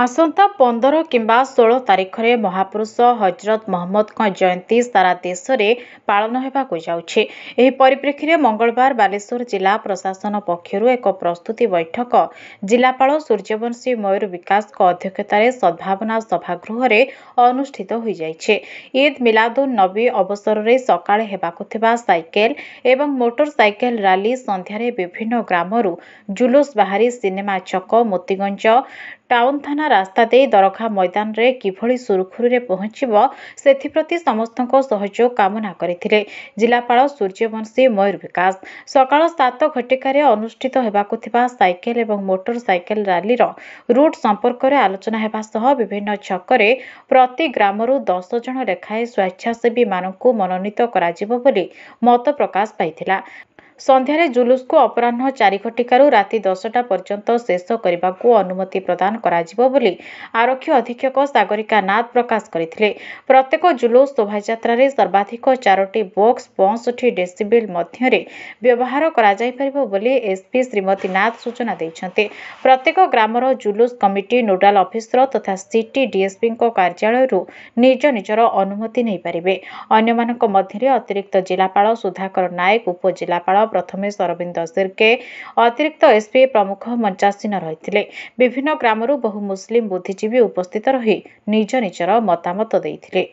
ଆସନ୍ତା ପନ୍ଦର କିମ୍ବା ଷୋହଳ ତାରିଖରେ ମହାପୁରୁଷ ହଜରତ ମହମ୍ମଦଙ୍କ ଜୟନ୍ତୀ ସାରା ଦେଶରେ ପାଳନ ହେବାକୁ ଯାଉଛି ଏହି ପରିପ୍ରେକ୍ଷୀରେ ମଙ୍ଗଳବାର ବାଲେଶ୍ୱର ଜିଲ୍ଲା ପ୍ରଶାସନ ପକ୍ଷରୁ ଏକ ପ୍ରସ୍ତୁତି ବୈଠକ ଜିଲ୍ଲାପାଳ ସୂର୍ଯ୍ୟବଂଶୀ ମୟୂର ବିକାଶଙ୍କ ଅଧ୍ୟକ୍ଷତାରେ ସଦ୍ଭାବନା ସଭାଗୃହରେ ଅନୁଷ୍ଠିତ ହୋଇଯାଇଛି ଇଦ୍ ମିଲାଦୁନ୍ ନବୀ ଅବସରରେ ସକାଳେ ହେବାକୁ ଥିବା ସାଇକେଲ ଏବଂ ମୋଟର ସାଇକେଲ ରାଲି ସନ୍ଧ୍ୟାରେ ବିଭିନ୍ନ ଗ୍ରାମରୁ ଜୁଲୁସ୍ ବାହାରି ସିନେମା ଛକ ମୋତିଗଞ୍ଜ ଟାଉନ୍ ଥାନା ରାସ୍ତା ଦେଇ ଦରଘା ମଇଦାନରେ କିଭଳି ସୁରୁଖୁରୁରେ ପହଞ୍ଚିବ ସେଥିପ୍ରତି ସମସ୍ତଙ୍କ ସହଯୋଗ କାମନା କରିଥିଲେ ଜିଲ୍ଲାପାଳ ସୂର୍ଯ୍ୟବଂଶୀ ମୟୂର ବିକାଶ ସକାଳ ସାତ ଘଟିକାରେ ଅନୁଷ୍ଠିତ ହେବାକୁ ଥିବା ସାଇକେଲ ଏବଂ ମୋଟର ସାଇକେଲ ରାଲିର ରୁଟ୍ ସମ୍ପର୍କରେ ଆଲୋଚନା ହେବା ସହ ବିଭିନ୍ନ ଛକରେ ପ୍ରତି ଗ୍ରାମରୁ ଦଶ ଜଣ ଲେଖାଏଁ ସ୍ୱେଚ୍ଛାସେବୀମାନଙ୍କୁ ମନୋନୀତ କରାଯିବ ବୋଲି ମତ ପ୍ରକାଶ ପାଇଥିଲା ସନ୍ଧ୍ୟାରେ ଜୁଲୁସକୁ ଅପରାହ୍ନ ଚାରିଘଟିକାରୁ ରାତି ଦଶଟା ପର୍ଯ୍ୟନ୍ତ ଶେଷ କରିବାକୁ ଅନୁମତି ପ୍ରଦାନ କରାଯିବ ବୋଲି ଆରକ୍ଷୀ ଅଧୀକ୍ଷକ ସାଗରିକା ନାଥ ପ୍ରକାଶ କରିଥିଲେ ପ୍ରତ୍ୟେକ ଜୁଲୁସ ଶୋଭାଯାତ୍ରାରେ ସର୍ବାଧିକ ଚାରୋଟି ବକ୍ସ ପଞ୍ଚଷଠି ଡେସିବିଲ୍ ମଧ୍ୟରେ ବ୍ୟବହାର କରାଯାଇପାରିବ ବୋଲି ଏସ୍ପି ଶ୍ରୀମତୀ ନାଥ ସୂଚନା ଦେଇଛନ୍ତି ପ୍ରତ୍ୟେକ ଗ୍ରାମର ଜୁଲୁସ କମିଟି ନୋଡାଲ୍ ଅଫିସର ତଥା ସିଟି ଡିଏସ୍ପିଙ୍କ କାର୍ଯ୍ୟାଳୟରୁ ନିଜ ନିଜର ଅନୁମତି ନେଇପାରିବେ ଅନ୍ୟମାନଙ୍କ ମଧ୍ୟରେ ଅତିରିକ୍ତ ଜିଲ୍ଲାପାଳ ସୁଧାକର ନାୟକ ଉପଜିଲ୍ଲାପାଳ ପ୍ରଥମେ ସରବିନ୍ଦ ସିର୍କେ ଅତିରିକ୍ତ ଏସ୍ପି ପ୍ରମୁଖ ମଞ୍ଚାସୀନ ରହିଥିଲେ ବିଭିନ୍ନ ଗ୍ରାମରୁ ବହୁ ମୁସଲିମ୍ ବୁଦ୍ଧିଜୀବୀ ଉପସ୍ଥିତ ରହି ନିଜ ନିଜର ମତାମତ ଦେଇଥିଲେ